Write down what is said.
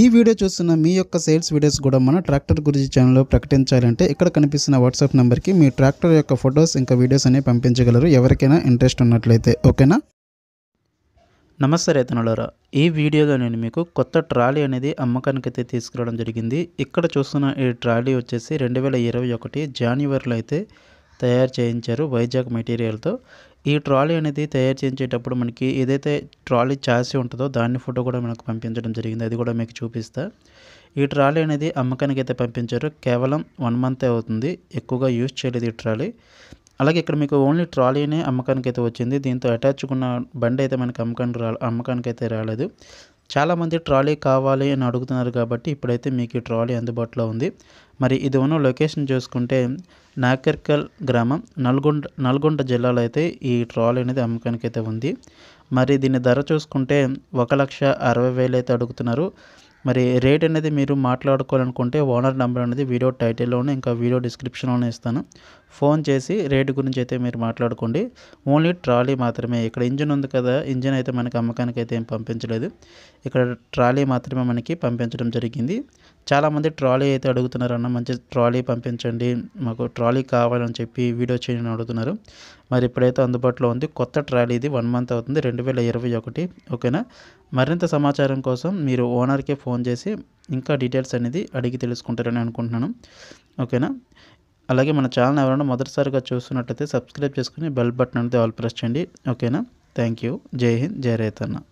ఈ వీడియో చూస్తున్న మీ యొక్క సేల్స్ వీడియోస్ కూడా మన ట్రాక్టర్ గురించి ఛానల్లో ప్రకటించాలంటే ఇక్కడ కనిపిస్తున్న వాట్సాప్ నెంబర్కి మీ ట్రాక్టర్ యొక్క ఫొటోస్ ఇంకా వీడియోస్ అనేవి పంపించగలరు ఎవరికైనా ఇంట్రెస్ట్ ఉన్నట్లయితే ఓకేనా నమస్తే రైతనులరా ఈ వీడియోలో నేను మీకు కొత్త ట్రాలీ అనేది అమ్మకానికి అయితే తీసుకురావడం జరిగింది ఇక్కడ చూస్తున్న ఈ ట్రాలీ వచ్చేసి రెండు వేల ఇరవై ఒకటి జనవరిలో అయితే తయారు చేయించారు వైజాగ్ మెటీరియల్తో ఈ ట్రాలీ అనేది తయారు చేయించేటప్పుడు మనకి ఏదైతే ట్రాలీ చాసి ఉంటుందో దాని ఫోటో కూడా మనకు పంపించడం జరిగింది అది కూడా మీకు చూపిస్తా ఈ ట్రాలీ అనేది అమ్మకానికి అయితే పంపించారు కేవలం వన్ మంత్ అవుతుంది ఎక్కువగా యూజ్ చేయలేదు ఈ ట్రాలీ అలాగే ఇక్కడ మీకు ఓన్లీ ట్రాలీనే అమ్మకానికి అయితే వచ్చింది దీంతో అటాచ్కున్న బండి అయితే మనకి అమ్మకానికి రా అమ్మకానికి అయితే రాలేదు చాలామంది ట్రాలీ కావాలి అని అడుగుతున్నారు కాబట్టి ఇప్పుడైతే మీకు ఈ ట్రాలీ అందుబాటులో ఉంది మరి ఇది ఉన్న లొకేషన్ చూసుకుంటే నాకర్కల్ గ్రామం నల్గొండ నల్గొండ జిల్లాలో అయితే ఈ ట్రాలీ అనేది అమ్మకానికి అయితే ఉంది మరి దీని ధర చూసుకుంటే ఒక లక్ష అరవై వేలు అయితే అడుగుతున్నారు మరి రేట్ అనేది మీరు మాట్లాడుకోవాలనుకుంటే ఓనర్ నెంబర్ అనేది వీడియో టైటిల్లోనే ఇంకా వీడియో డిస్క్రిప్షన్లోనే ఇస్తాను ఫోన్ చేసి రేట్ గురించి అయితే మీరు మాట్లాడుకోండి ఓన్లీ ట్రాలీ మాత్రమే ఇక్కడ ఇంజిన్ ఉంది కదా ఇంజిన్ అయితే మనకి అమ్మకానికి అయితే ఏం పంపించలేదు ఇక్కడ ట్రాలీ మాత్రమే మనకి పంపించడం జరిగింది చాలామంది ట్రాలీ అయితే అడుగుతున్నారన్న మంచి ట్రాలీ పంపించండి మాకు ట్రాలీ కావాలని చెప్పి వీడియో చేయని అడుగుతున్నారు మరి ఇప్పుడైతే అందుబాటులో ఉంది కొత్త ట్రాలీ ఇది వన్ మంత్ అవుతుంది రెండు వేల ఇరవై ఒకటి ఓకేనా మరింత సమాచారం కోసం మీరు ఓనర్కే ఫోన్ ఫోన్ చేసి ఇంకా డీటెయిల్స్ అనేది అడిగి తెలుసుకుంటారని అనుకుంటున్నాను ఓకేనా అలాగే మన ఛానల్ ఎవరైనా మొదటిసారిగా చూస్తున్నట్టయితే సబ్స్క్రైబ్ చేసుకుని బెల్ బటన్ అనేది ఆల్ ప్రెస్ చేయండి ఓకేనా థ్యాంక్ యూ జై హింద్ జై రైతన్న